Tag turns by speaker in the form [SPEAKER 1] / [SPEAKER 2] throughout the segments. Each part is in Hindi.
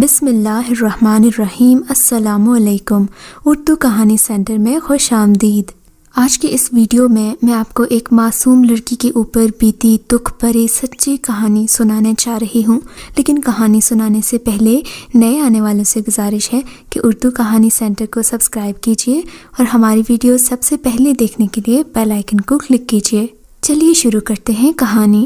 [SPEAKER 1] बिसमीम अल्लाम उर्दू कहानी सेंटर में खुश आमदीद आज के इस वीडियो में मैं आपको एक मासूम लड़की के ऊपर बीती दुख भरी सच्ची कहानी सुनाने जा रही हूँ लेकिन कहानी सुनाने से पहले नए आने वालों से गुजारिश है कि उर्दू कहानी सेंटर को सब्सक्राइब कीजिए और हमारी वीडियो सबसे पहले देखने के लिए बेलाइकन को क्लिक कीजिए चलिए शुरू करते हैं कहानी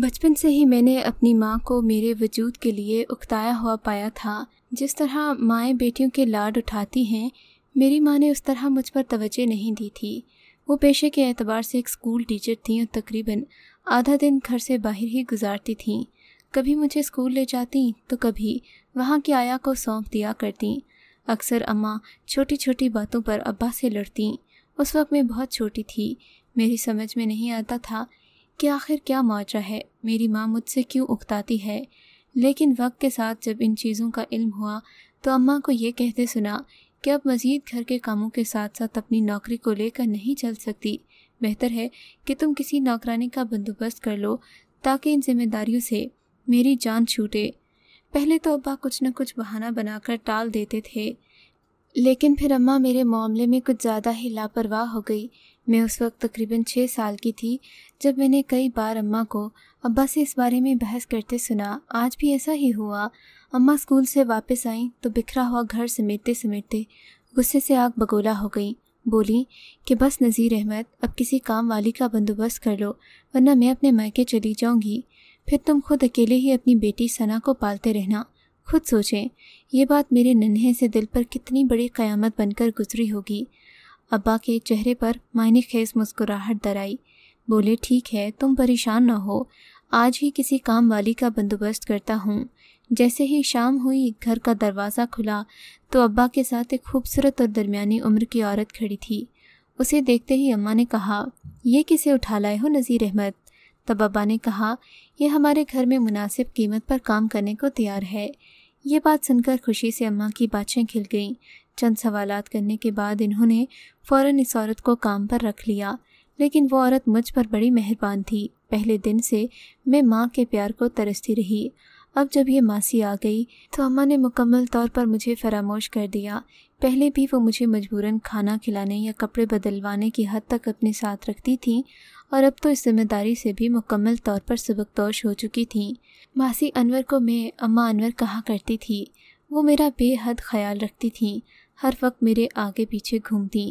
[SPEAKER 1] बचपन से ही मैंने अपनी माँ को मेरे वजूद के लिए उकताया हुआ पाया था जिस तरह माएँ बेटियों के लाड उठाती हैं मेरी माँ ने उस तरह मुझ पर तवज्जो नहीं दी थी वो पेशे के एतबार से एक स्कूल टीचर थीं और तकरीबन आधा दिन घर से बाहर ही गुजारती थीं कभी मुझे स्कूल ले जाती तो कभी वहाँ की आया को सौंप दिया करती अक्सर अम्मा छोटी छोटी बातों पर अब्बा से लड़ती उस वक्त मैं बहुत छोटी थी मेरी समझ में नहीं आता था कि आखिर क्या माजरा है मेरी माँ मुझसे क्यों उकताती है लेकिन वक्त के साथ जब इन चीज़ों का इल्म हुआ तो अम्मा को ये कहते सुना कि अब मज़ीद घर के कामों के साथ साथ अपनी नौकरी को लेकर नहीं चल सकती बेहतर है कि तुम किसी नौकरानी का बंदोबस्त कर लो ताकि इन जिम्मेदारियों से मेरी जान छूटे पहले तो अब्बा कुछ न कुछ बहाना बनाकर टाल देते थे लेकिन फिर अम्मा मेरे मामले में कुछ ज़्यादा ही लापरवाह हो गई मैं उस वक्त तकरीबन छः साल की थी जब मैंने कई बार अम्मा को अब्बा से इस बारे में बहस करते सुना आज भी ऐसा ही हुआ अम्मा स्कूल से वापस आई तो बिखरा हुआ घर समेटते समेटते गुस्से से आग बगोला हो गई बोली कि बस नज़ीर अहमद अब किसी काम वाली का बंदोबस्त कर लो वरना मैं अपने मायके चली जाऊंगी फिर तुम खुद अकेले ही अपनी बेटी सना को पालते रहना खुद सोचें ये बात मेरे नन्हे से दिल पर कितनी बड़ी क़यामत बनकर गुजरी होगी अब्बा के चेहरे पर मायने खेस मुस्कुराहट दराई बोले ठीक है तुम परेशान ना हो आज ही किसी काम वाली का बंदोबस्त करता हूँ जैसे ही शाम हुई घर का दरवाज़ा खुला तो अब्बा के साथ एक खूबसूरत और दरमियानी उम्र की औरत खड़ी थी उसे देखते ही अम्मा ने कहा यह किसे उठा लाए हो नज़ीर अहमद तब अब्बा ने कहा यह हमारे घर में मुनासिब कीमत पर काम करने को तैयार है ये बात सुनकर खुशी से अम्मा की बाछें खिल गईं चंद सवालात करने के बाद इन्होंने फ़ौरन इस औरत को काम पर रख लिया लेकिन वो औरत मुझ पर बड़ी मेहरबान थी पहले दिन से मैं माँ के प्यार को तरसती रही अब जब ये मासी आ गई तो अम्मा ने मुकम्मल तौर पर मुझे फरामोश कर दिया पहले भी वो मुझे मजबूरन खाना खिलाने या कपड़े बदलवाने की हद तक अपने साथ रखती थी और अब तो इस जिम्मेदारी से भी मुकम्मल तौर पर सबकदोश हो चुकी थी मासी अनवर को मैं अम्मा अनवर कहा करती थी वो मेरा बेहद ख्याल रखती थी हर वक्त मेरे आगे पीछे घूमती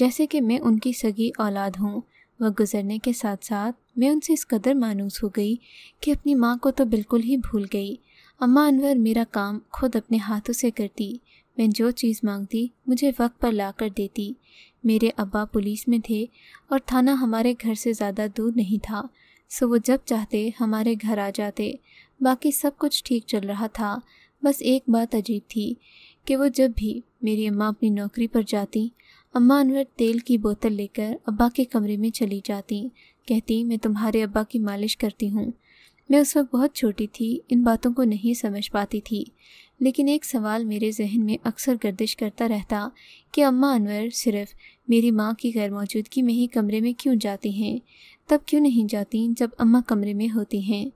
[SPEAKER 1] जैसे कि मैं उनकी सगी औलाद हूँ वह गुजरने के साथ साथ मैं उनसे इस कदर मानूस हो गई कि अपनी माँ को तो बिल्कुल ही भूल गई अम्मा अनवर मेरा काम खुद अपने हाथों से करती मैं जो चीज़ मांगती मुझे वक्त पर ला कर देती मेरे अब्बा पुलिस में थे और थाना हमारे घर से ज़्यादा दूर नहीं था सो वो जब चाहते हमारे घर आ जाते बाकी सब कुछ ठीक चल रहा था बस एक बात अजीब थी कि वो जब भी मेरी अम्मा अपनी नौकरी पर जाती अम्मा अनवर तेल की बोतल लेकर अब्बा के कमरे में चली जाती कहती मैं तुम्हारे अब्बा की मालिश करती हूँ मैं उस वक्त बहुत छोटी थी इन बातों को नहीं समझ पाती थी लेकिन एक सवाल मेरे जहन में अक्सर गर्दिश करता रहता कि अम्मा अनवर सिर्फ मेरी माँ की गैर मौजूदगी में ही कमरे में क्यों जाती हैं तब क्यों नहीं जाती जब अम्मा कमरे में होती हैं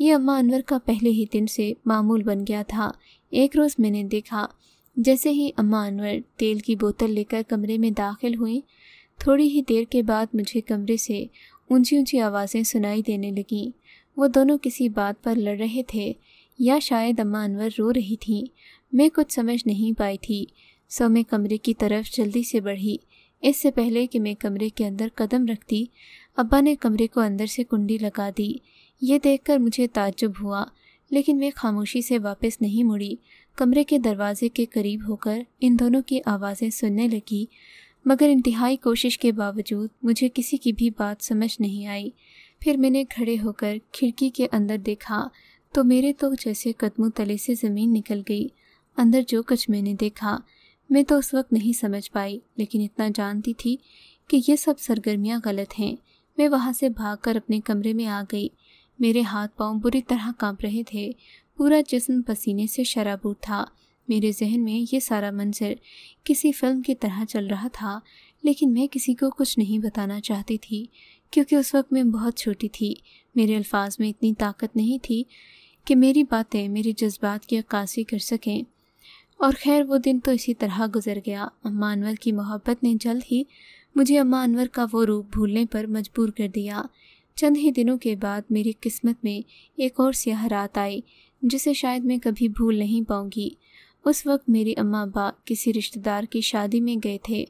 [SPEAKER 1] ये अम्मा अनवर का पहले ही दिन से मामूल बन गया था एक रोज़ मैंने देखा जैसे ही अम्मा अनवर तेल की बोतल लेकर कमरे में दाखिल हुई थोड़ी ही देर के बाद मुझे कमरे से ऊंची ऊंची आवाज़ें सुनाई देने लगीं वो दोनों किसी बात पर लड़ रहे थे या शायद अम्मा अनवर रो रही थीं मैं कुछ समझ नहीं पाई थी सो मैं कमरे की तरफ जल्दी से बढ़ी इससे पहले कि मैं कमरे के अंदर कदम रखती अब्बा ने कमरे को अंदर से कुंडी लगा दी ये देखकर मुझे ताज्जुब हुआ लेकिन वे खामोशी से वापस नहीं मुड़ी कमरे के दरवाजे के करीब होकर इन दोनों की आवाज़ें सुनने लगी मगर इंतहाई कोशिश के बावजूद मुझे किसी की भी बात समझ नहीं आई फिर मैंने खड़े होकर खिड़की के अंदर देखा तो मेरे तो जैसे कदमों तले से ज़मीन निकल गई अंदर जो कुछ मैंने देखा मैं तो उस वक्त नहीं समझ पाई लेकिन इतना जानती थी कि ये सब सरगर्मियाँ गलत हैं मैं वहाँ से भागकर अपने कमरे में आ गई मेरे हाथ पांव बुरी तरह कांप रहे थे पूरा जिसम पसीने से शराबूर था मेरे जहन में ये सारा मंजर किसी फिल्म की तरह चल रहा था लेकिन मैं किसी को कुछ नहीं बताना चाहती थी क्योंकि उस वक्त मैं बहुत छोटी थी मेरे अल्फाज में इतनी ताकत नहीं थी कि मेरी बातें मेरे जज्बात की अक्सी कर सकें और खैर वो दिन तो इसी तरह गुजर गया अम्मा अनवर की मोहब्बत ने जल्द ही मुझे अम्मा अनवर का वो रूप भूलने पर मजबूर कर दिया चंद ही दिनों के बाद मेरी किस्मत में एक और स्याह रात आई जिसे शायद मैं कभी भूल नहीं पाऊंगी उस वक्त मेरी अम्मा बा किसी रिश्तेदार की शादी में गए थे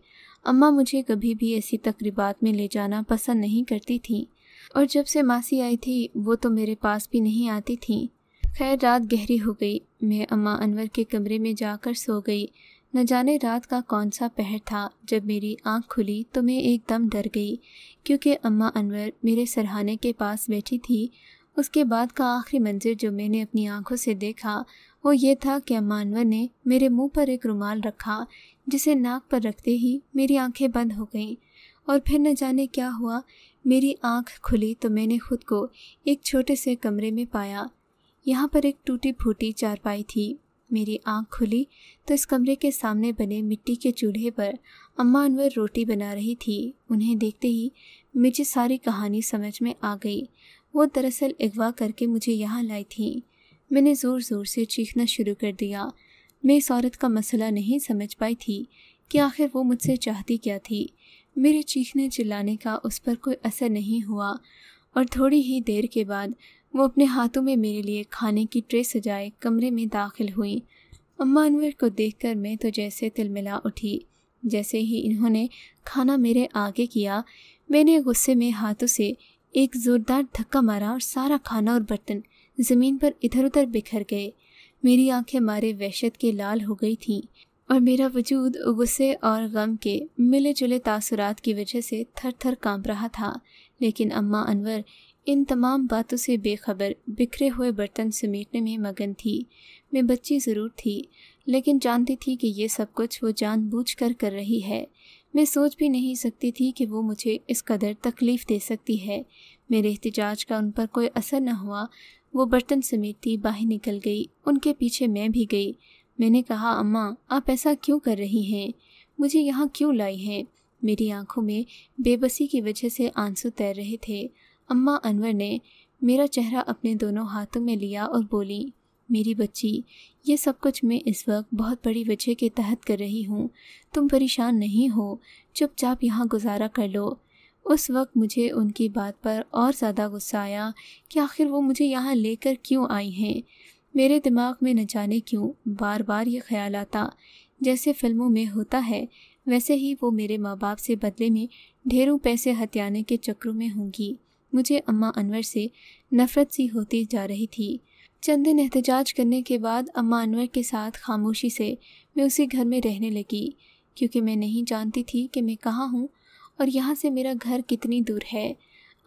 [SPEAKER 1] अम्मा मुझे कभी भी ऐसी तकरीबात में ले जाना पसंद नहीं करती थी और जब से मासी आई थी वो तो मेरे पास भी नहीं आती थी खैर रात गहरी हो गई मैं अम्मा अनवर के कमरे में जाकर सो गई न जाने रात का कौन सा पहर था जब मेरी आंख खुली तो मैं एकदम डर गई क्योंकि अम्मा अनवर मेरे सरहाने के पास बैठी थी उसके बाद का आखिरी मंजर जो मैंने अपनी आंखों से देखा वो ये था कि अम्मा अनवर ने मेरे मुंह पर एक रुमाल रखा जिसे नाक पर रखते ही मेरी आंखें बंद हो गईं और फिर न जाने क्या हुआ मेरी आंख खुली तो मैंने खुद को एक छोटे से कमरे में पाया यहाँ पर एक टूटी फूटी चारपाई थी मेरी आंख खुली तो इस कमरे के सामने बने मिट्टी के चूल्हे पर अम्मा अनवर रोटी बना रही थी उन्हें देखते ही मुझे सारी कहानी समझ में आ गई वो दरअसल अगवा करके मुझे यहाँ लाई थी मैंने ज़ोर ज़ोर से चीखना शुरू कर दिया मैं इस औरत का मसला नहीं समझ पाई थी कि आखिर वो मुझसे चाहती क्या थी मेरे चीखने चिल्लाने का उस पर कोई असर नहीं हुआ और थोड़ी ही देर के बाद वो अपने हाथों में मेरे लिए खाने की ट्रे सजाए कमरे में दाखिल हुई अम्मा अनवर को देखकर मैं तो जैसे तिलमिला उठी जैसे ही इन्होंने खाना मेरे आगे किया मैंने गुस्से में हाथों से एक ज़ोरदार धक्का मारा और सारा खाना और बर्तन ज़मीन पर इधर उधर बिखर गए मेरी आंखें मारे वहशत के लाल हो गई थीं और मेरा वजूद गुस्से और गम के मिले जुले तासुरात की वजह से थर थर काँप रहा था लेकिन अम्मा अनवर इन तमाम बातों से बेखबर बिखरे हुए बर्तन समेटने में मगन थी मैं बच्ची ज़रूर थी लेकिन जानती थी कि ये सब कुछ वो जानबूझकर कर रही है मैं सोच भी नहीं सकती थी कि वो मुझे इस कदर तकलीफ़ दे सकती है मेरे एहतजाज का उन पर कोई असर न हुआ वो बर्तन समेटती बाहर निकल गई उनके पीछे मैं भी गई मैंने कहा अम्मा आप ऐसा क्यों कर रही हैं मुझे यहाँ क्यों लाई हैं मेरी आंखों में बेबसी की वजह से आंसू तैर रहे थे अम्मा अनवर ने मेरा चेहरा अपने दोनों हाथों में लिया और बोली मेरी बच्ची ये सब कुछ मैं इस वक्त बहुत बड़ी वजह के तहत कर रही हूँ तुम परेशान नहीं हो चुपचाप यहाँ गुजारा कर लो उस वक्त मुझे उनकी बात पर और ज़्यादा गुस्सा आया कि आखिर वो मुझे यहाँ लेकर क्यों आई हैं मेरे दिमाग में न जाने क्यों बार बार ये ख्याल आता जैसे फिल्मों में होता है वैसे ही वो मेरे माँ बाप से बदले में ढेरों पैसे हत्याने के चक्रों में होंगी मुझे अम्मा अनवर से नफ़रत सी होती जा रही थी चंद दिन एहतजाज करने के बाद अम्मा अनवर के साथ खामोशी से मैं उसी घर में रहने लगी क्योंकि मैं नहीं जानती थी कि मैं कहाँ हूँ और यहाँ से मेरा घर कितनी दूर है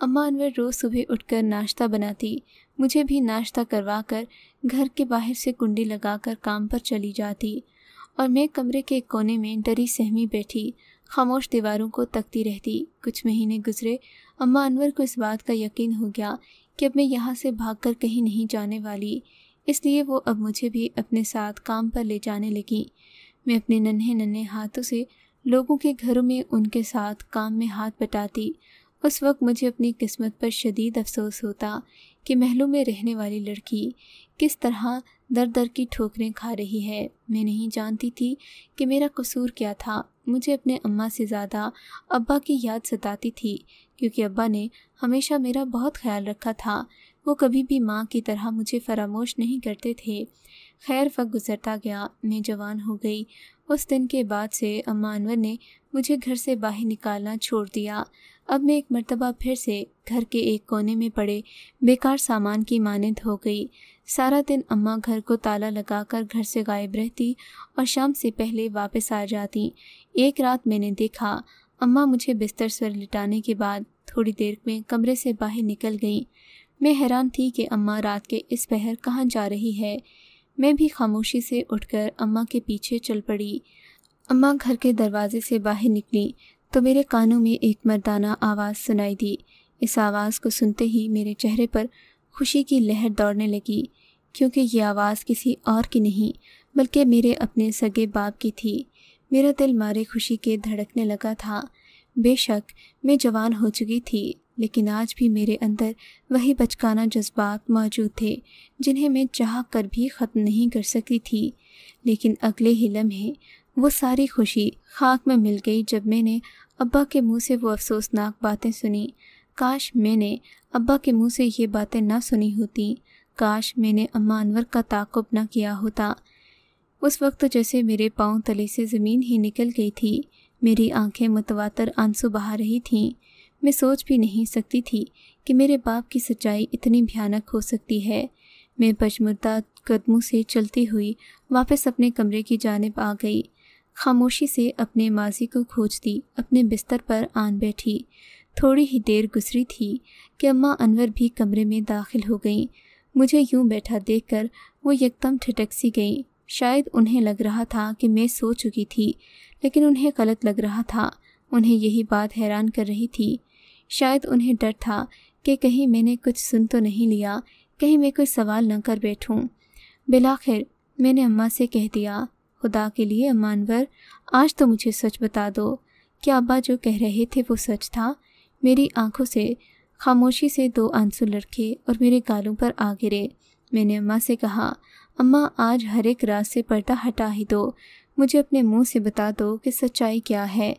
[SPEAKER 1] अम्मा अनवर रोज़ सुबह उठकर नाश्ता बनाती मुझे भी नाश्ता करवा कर घर के बाहर से कुंडी लगाकर काम पर चली जाती और मैं कमरे के कोने में डरी सहमी बैठी खामोश दीवारों को तकती रहती कुछ महीने गुजरे अम्मा अनवर को इस बात का यकीन हो गया कि अब मैं यहाँ से भागकर कहीं नहीं जाने वाली इसलिए वो अब मुझे भी अपने साथ काम पर ले जाने लगी मैं अपने नन्हे नन्हे हाथों से लोगों के घरों में उनके साथ काम में हाथ बटाती उस वक्त मुझे अपनी किस्मत पर शदीद अफसोस होता कि महलों में रहने वाली लड़की किस तरह दर दर की ठोकरें खा रही है मैं नहीं जानती थी कि मेरा कसूर क्या था मुझे अपने अम्मा से ज़्यादा अब्बा की याद सताती थी क्योंकि अब्बा ने हमेशा मेरा बहुत ख्याल रखा था वो कभी भी माँ की तरह मुझे फरामोश नहीं करते थे खैर वक्त गुज़रता गया मैं जवान हो गई उस दिन के बाद से अम्मा अनवर ने मुझे घर से बाहर निकालना छोड़ दिया अब मैं एक मरतबा फिर से घर के एक कोने में पड़े बेकार सामान की मानद हो गई सारा दिन अम्मा घर को ताला लगाकर घर से गायब रहती और शाम से पहले वापस आ जाती एक रात मैंने देखा अम्मा मुझे बिस्तर स्वर लिटाने के बाद थोड़ी देर में कमरे से बाहर निकल गई मैं हैरान थी कि अम्मा रात के इस पहर कहाँ जा रही है मैं भी खामोशी से उठकर अम्मा के पीछे चल पड़ी अम्मा घर के दरवाजे से बाहर निकली तो मेरे कानों में एक मर्दाना आवाज़ सुनाई दी इस आवाज़ को सुनते ही मेरे चेहरे पर खुशी की लहर दौड़ने लगी क्योंकि ये आवाज़ किसी और की नहीं बल्कि मेरे अपने सगे बाप की थी मेरा दिल मारे खुशी के धड़कने लगा था बेशक मैं जवान हो चुकी थी लेकिन आज भी मेरे अंदर वही बचकाना जज्बात मौजूद थे जिन्हें मैं चाह कर भी ख़त्म नहीं कर सकती थी लेकिन अगले ही लम्हे वो सारी खुशी खाक में मिल गई जब मैंने अब्बा के मुंह से वो अफसोसनाक बातें सुनी काश मैंने अब्बा के मुंह से ये बातें ना सुनी होती काश मैंने अम्मा अनवर का ताकुब ना किया होता उस वक्त जैसे मेरे पाँव तले से ज़मीन ही निकल गई थी मेरी आंखें मुतवातर आंसू बहा रही थीं मैं सोच भी नहीं सकती थी कि मेरे बाप की सच्चाई इतनी भयानक हो सकती है मैं पचमुर्दा कदमों से चलती हुई वापस अपने कमरे की जानब आ गई खामोशी से अपने माजी को खोजती अपने बिस्तर पर आन बैठी थोड़ी ही देर गुजरी थी कि अम्मा अनवर भी कमरे में दाखिल हो गईं मुझे यूं बैठा देखकर वो यकदम ठिटक सी गईं शायद उन्हें लग रहा था कि मैं सो चुकी थी लेकिन उन्हें गलत लग रहा था उन्हें यही बात हैरान कर रही थी शायद उन्हें डर था कि कहीं मैंने कुछ सुन तो नहीं लिया कहीं मैं कोई सवाल न कर बैठूं। बिलाखिर मैंने अम्मा से कह दिया खुदा के लिए अम्मानवर आज तो मुझे सच बता दो क्या अब्बा जो कह रहे थे वो सच था मेरी आंखों से खामोशी से दो आंसू लड़के और मेरे गालों पर आ गिरे मैंने अम्मा से कहा अम्मा आज हर एक रात से पर्दा हटा ही दो मुझे अपने मुंह से बता दो कि सच्चाई क्या है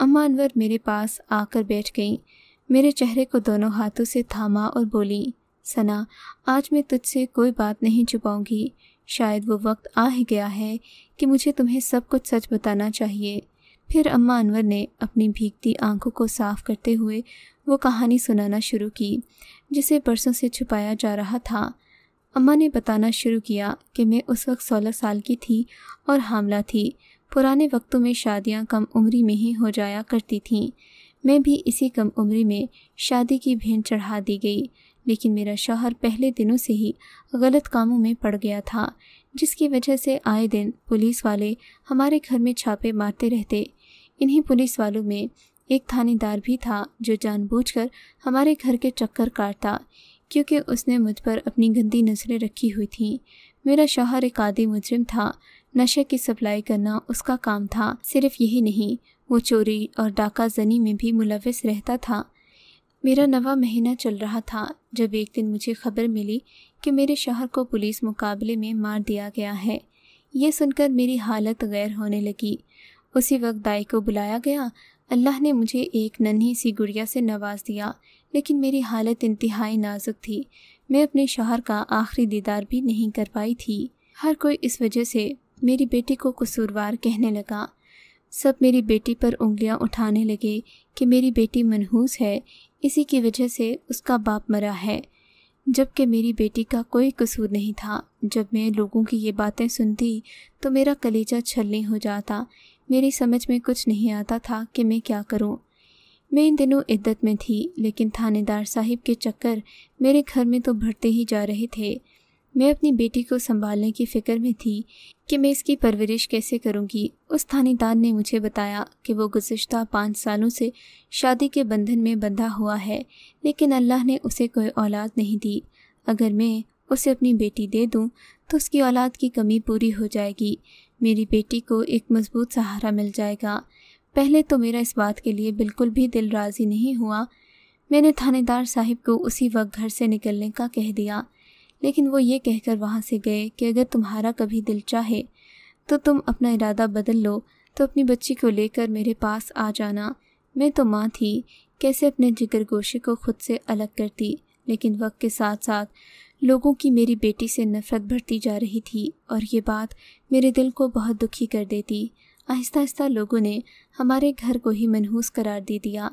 [SPEAKER 1] अम्मा अनवर मेरे पास आकर बैठ गई मेरे चेहरे को दोनों हाथों से थामा और बोली सना आज मैं तुझसे कोई बात नहीं छुपाऊंगी शायद वो वक्त आ ही गया है कि मुझे तुम्हें सब कुछ सच बताना चाहिए फिर अम्मा अनवर ने अपनी भीगती आंखों को साफ करते हुए वो कहानी सुनाना शुरू की जिसे बरसों से छुपाया जा रहा था अम्मा ने बताना शुरू किया कि मैं उस वक्त सोलह साल की थी और हामला थी पुराने वक्तों में शादियां कम उम्री में ही हो जाया करती थीं मैं भी इसी कम उम्री में शादी की भेंट चढ़ा दी गई लेकिन मेरा शोहर पहले दिनों से ही गलत कामों में पड़ गया था जिसकी वजह से आए दिन पुलिस वाले हमारे घर में छापे मारते रहते इन्हीं पुलिस वालों में एक थानेदार भी था जो जानबूझकर हमारे घर के चक्कर काटता क्योंकि उसने मुझ पर अपनी गंदी नज़रें रखी हुई थीं मेरा शौहर एक आदि मुजरिम था नशे की सप्लाई करना उसका काम था सिर्फ यही नहीं वो चोरी और डाका जनी में भी मुलविस रहता था मेरा नवा महीना चल रहा था जब एक दिन मुझे खबर मिली कि मेरे शहर को पुलिस मुकाबले में मार दिया गया है यह सुनकर मेरी हालत गैर होने लगी उसी वक्त दाई को बुलाया गया अल्लाह ने मुझे एक नन्ही सी गुड़िया से नवाज दिया लेकिन मेरी हालत इंतहाई नाजुक थी मैं अपने शोहर का आखिरी दीदार भी नहीं कर पाई थी हर कोई इस वजह से मेरी बेटी को कसूरवार कहने लगा सब मेरी बेटी पर उंगलियां उठाने लगे कि मेरी बेटी मनहूस है इसी की वजह से उसका बाप मरा है जबकि मेरी बेटी का कोई कसूर नहीं था जब मैं लोगों की ये बातें सुनती तो मेरा कलेजा छलने हो जाता मेरी समझ में कुछ नहीं आता था कि मैं क्या करूं। मैं इन दिनों इद्दत में थी लेकिन थानेदार साहिब के चक्कर मेरे घर में तो भरते ही जा रहे थे मैं अपनी बेटी को संभालने की फ़िक्र में थी कि मैं इसकी परवरिश कैसे करूंगी। उस थानेदार ने मुझे बताया कि वो गुज्त पाँच सालों से शादी के बंधन में बंधा हुआ है लेकिन अल्लाह ने उसे कोई औलाद नहीं दी अगर मैं उसे अपनी बेटी दे दूँ तो उसकी औलाद की कमी पूरी हो जाएगी मेरी बेटी को एक मजबूत सहारा मिल जाएगा पहले तो मेरा इस बात के लिए बिल्कुल भी दिल राज़ी नहीं हुआ मैंने थानेदार साहिब को उसी वक्त घर से निकलने का कह दिया लेकिन वो ये कहकर वहाँ से गए कि अगर तुम्हारा कभी दिल चाहे तो तुम अपना इरादा बदल लो तो अपनी बच्ची को लेकर मेरे पास आ जाना मैं तो माँ थी कैसे अपने जिगर गोशे को खुद से अलग करती लेकिन वक्त के साथ साथ लोगों की मेरी बेटी से नफ़रत बढ़ती जा रही थी और ये बात मेरे दिल को बहुत दुखी कर देती आहिस्ता आहिस्ता लोगों ने हमारे घर को ही मनहूस करार दे दिया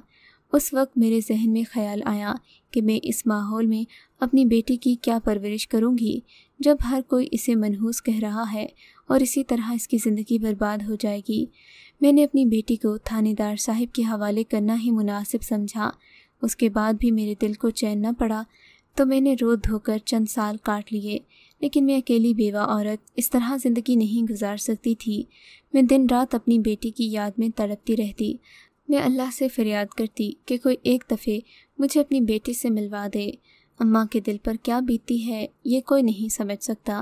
[SPEAKER 1] उस वक्त मेरे जहन में ख्याल आया कि मैं इस माहौल में अपनी बेटी की क्या परवरिश करूँगी जब हर कोई इसे मनहूस कह रहा है और इसी तरह इसकी ज़िंदगी बर्बाद हो जाएगी मैंने अपनी बेटी को थानेदार साहिब के हवाले करना ही मुनासिब समझा उसके बाद भी मेरे दिल को चैन न पड़ा तो मैंने रो धोकर चंद साल काट लिए लेकिन मैं अकेली बेवा औरत इस तरह ज़िंदगी नहीं गुजार सकती थी मैं दिन रात अपनी बेटी की याद में तड़पती रहती मैं अल्लाह से फरियाद करती कि कोई एक दफ़े मुझे अपनी बेटी से मिलवा दे अम्मा के दिल पर क्या बीती है ये कोई नहीं समझ सकता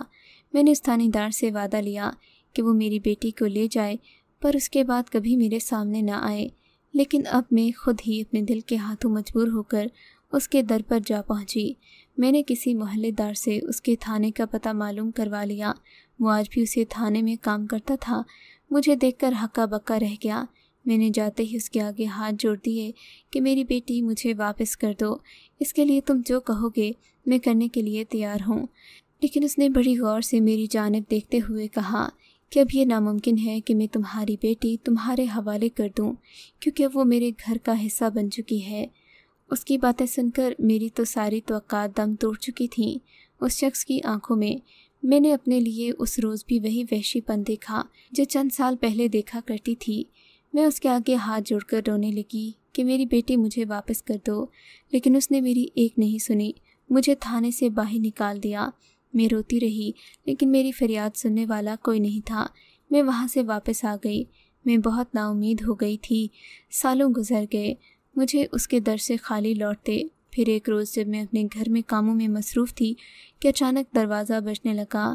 [SPEAKER 1] मैंने उस थानेदार से वादा लिया कि वो मेरी बेटी को ले जाए पर उसके बाद कभी मेरे सामने ना आए लेकिन अब मैं खुद ही अपने दिल के हाथों मजबूर होकर उसके दर पर जा पहुंची मैंने किसी मोहल्लेदार से उसके थाने का पता मालूम करवा लिया वो आज भी उसे थाने में काम करता था मुझे देखकर हक्का बक्का रह गया मैंने जाते ही उसके आगे हाथ जोड़ दिए कि मेरी बेटी मुझे वापस कर दो इसके लिए तुम जो कहोगे मैं करने के लिए तैयार हूँ लेकिन उसने बड़ी गौर से मेरी जानब देखते हुए कहा कि अब यह नामुमकिन है कि मैं तुम्हारी बेटी तुम्हारे हवाले कर दूं, क्योंकि वो मेरे घर का हिस्सा बन चुकी है उसकी बातें सुनकर मेरी तो सारी तो दम तोड़ चुकी थी उस शख्स की आंखों में मैंने अपने लिए उस रोज़ भी वही वहशीपन देखा जो चंद साल पहले देखा करती थी मैं उसके आगे हाथ जोड़कर रोने लगी कि मेरी बेटी मुझे वापस कर दो लेकिन उसने मेरी एक नहीं सुनी मुझे थाने से बाहर निकाल दिया मैं रोती रही लेकिन मेरी फरियाद सुनने वाला कोई नहीं था मैं वहाँ से वापस आ गई मैं बहुत नाउमीद हो गई थी सालों गुजर गए मुझे उसके दर से खाली लौटते फिर एक रोज़ जब मैं अपने घर में कामों में मसरूफ़ थी कि अचानक दरवाज़ा बजने लगा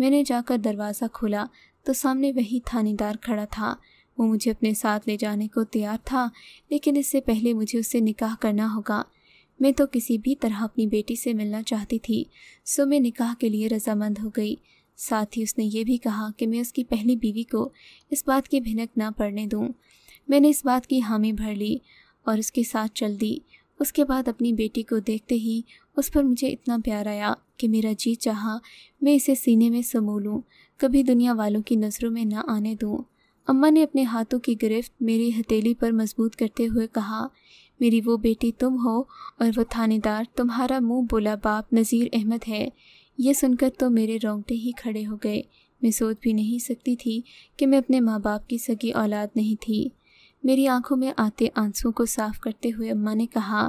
[SPEAKER 1] मैंने जाकर दरवाज़ा खोला तो सामने वही थानेदार खड़ा था वो मुझे अपने साथ ले जाने को तैयार था लेकिन इससे पहले मुझे उससे निकाह करना होगा मैं तो किसी भी तरह अपनी बेटी से मिलना चाहती थी सो मैं निकाह के लिए रजामंद हो गई साथ ही उसने ये भी कहा कि मैं उसकी पहली बीवी को इस बात की भिनक ना पड़ने दूँ मैंने इस बात की हामी भर ली और उसके साथ चल दी उसके बाद अपनी बेटी को देखते ही उस पर मुझे इतना प्यार आया कि मेरा जी चाहा मैं इसे सीने में समो लूँ कभी दुनिया वालों की नज़रों में ना आने दूँ अम्मा ने अपने हाथों की गिरफ्त मेरी हथेली पर मजबूत करते हुए कहा मेरी वो बेटी तुम हो और वो थानेदार तुम्हारा मुंह बोला बाप नज़ीर अहमद है ये सुनकर तो मेरे रोंगटे ही खड़े हो गए मैं सोच भी नहीं सकती थी कि मैं अपने माँ बाप की सगी औलाद नहीं थी मेरी आंखों में आते आंसुओं को साफ करते हुए अम्मा ने कहा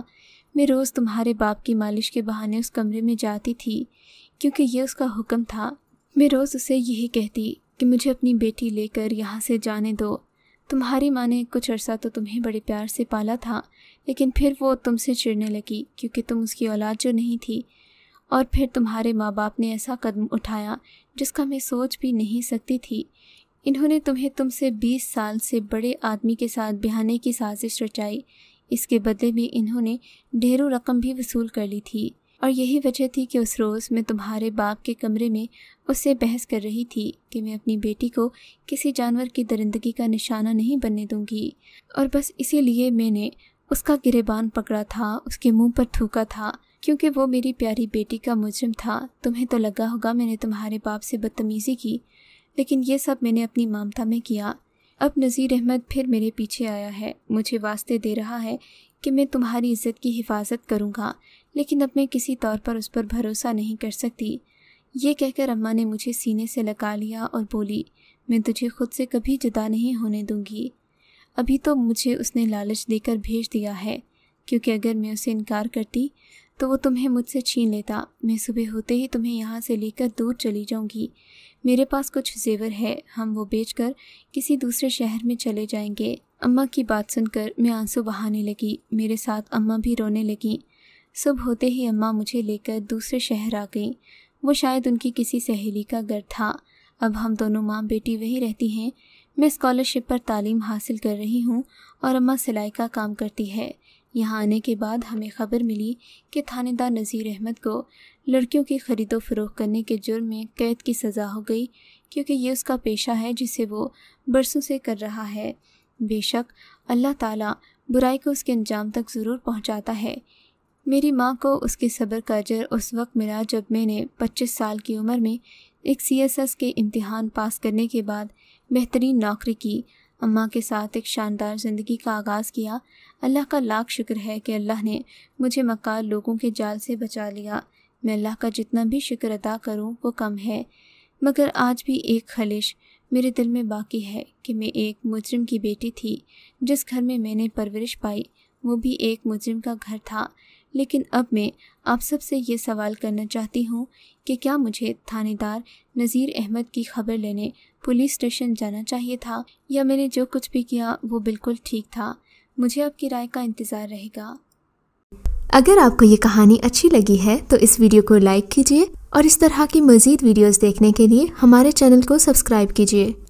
[SPEAKER 1] मैं रोज़ तुम्हारे बाप की मालिश के बहाने उस कमरे में जाती थी क्योंकि यह उसका हुक्म था मैं रोज़ उसे यही कहती कि मुझे अपनी बेटी लेकर यहाँ से जाने दो तुम्हारी माँ ने कुछ अरसा तो तुम्हें बड़े प्यार से पाला था लेकिन फिर वो तुमसे चिड़ने लगी क्योंकि तुम उसकी औलाद जो नहीं थी और फिर तुम्हारे माँ बाप ने ऐसा कदम उठाया जिसका मैं सोच भी नहीं सकती थी इन्होंने तुम्हें तुमसे बीस साल से बड़े आदमी के साथ बिहाने की साजिश रचाई इसके बदले में इन्होंने ढेरों रकम भी वसूल कर ली थी और यही वजह थी कि उस रोज़ मैं तुम्हारे बाप के कमरे में उससे बहस कर रही थी कि मैं अपनी बेटी को किसी जानवर की दरिंदगी का निशाना नहीं बनने दूंगी और बस इसीलिए मैंने उसका गिरेबान पकड़ा था उसके मुंह पर थूका था क्योंकि वो मेरी प्यारी बेटी का मुजरम था तुम्हें तो लगा होगा मैंने तुम्हारे बाप से बदतमीज़ी की लेकिन ये सब मैंने अपनी मामता में किया अब नज़ीर अहमद फिर मेरे पीछे आया है मुझे वास्ते दे रहा है कि मैं तुम्हारी इज्जत की हिफाजत करूँगा लेकिन अब मैं किसी तौर पर उस पर भरोसा नहीं कर सकती ये कहकर अम्मा ने मुझे सीने से लगा लिया और बोली मैं तुझे खुद से कभी जुदा नहीं होने दूंगी अभी तो मुझे उसने लालच देकर भेज दिया है क्योंकि अगर मैं उसे इनकार करती तो वो तुम्हें मुझसे छीन लेता मैं सुबह होते ही तुम्हें यहाँ से लेकर दूर चली जाऊँगी मेरे पास कुछ जेवर है हम वो बेचकर किसी दूसरे शहर में चले जाएंगे अम्मा की बात सुनकर मैं आंसू बहाने लगी मेरे साथ अम्मा भी रोने लगी सुबह होते ही अम्मा मुझे लेकर दूसरे शहर आ गई वो शायद उनकी किसी सहेली का घर था अब हम दोनों माँ बेटी वहीं रहती हैं मैं स्कॉलरशिप पर तालीम हासिल कर रही हूँ और अम्मा सिलाई का काम करती है यहाँ आने के बाद हमें खबर मिली कि थानेदार नज़ीर अहमद को लड़कियों की ख़रीदो फरोख करने के जुर्म में कैद की सज़ा हो गई क्योंकि ये उसका पेशा है जिसे वो बरसों से कर रहा है बेशक अल्लाह ताला बुराई को उसके अंजाम तक ज़रूर पहुँचाता है मेरी माँ को उसके सब्र का अजर उस वक्त मिला जब मैंने 25 साल की उम्र में एक सीएसएस के इम्तिहान पास करने के बाद बेहतरीन नौकरी की अम्मा के साथ एक शानदार ज़िंदगी का आगाज़ किया अल्लाह का लाख शुक्र है कि अल्लाह ने मुझे मकार लोगों के जाल से बचा लिया मैं अल्लाह का जितना भी शिक्र अदा करूँ वो कम है मगर आज भी एक खलिश मेरे दिल में बाकी है कि मैं एक मुजरम की बेटी थी जिस घर में मैंने परवरिश पाई वो भी एक मुजरिम का घर था लेकिन अब मैं आप सब से ये सवाल करना चाहती हूँ कि क्या मुझे थानेदार नज़ीर अहमद की खबर लेने पुलिस स्टेशन जाना चाहिए था या मैंने जो कुछ भी किया वो बिल्कुल ठीक था मुझे आपकी राय का इंतज़ार रहेगा अगर आपको ये कहानी अच्छी लगी है तो इस वीडियो को लाइक कीजिए और इस तरह की मज़ीद वीडियोस देखने के लिए हमारे चैनल को सब्सक्राइब कीजिए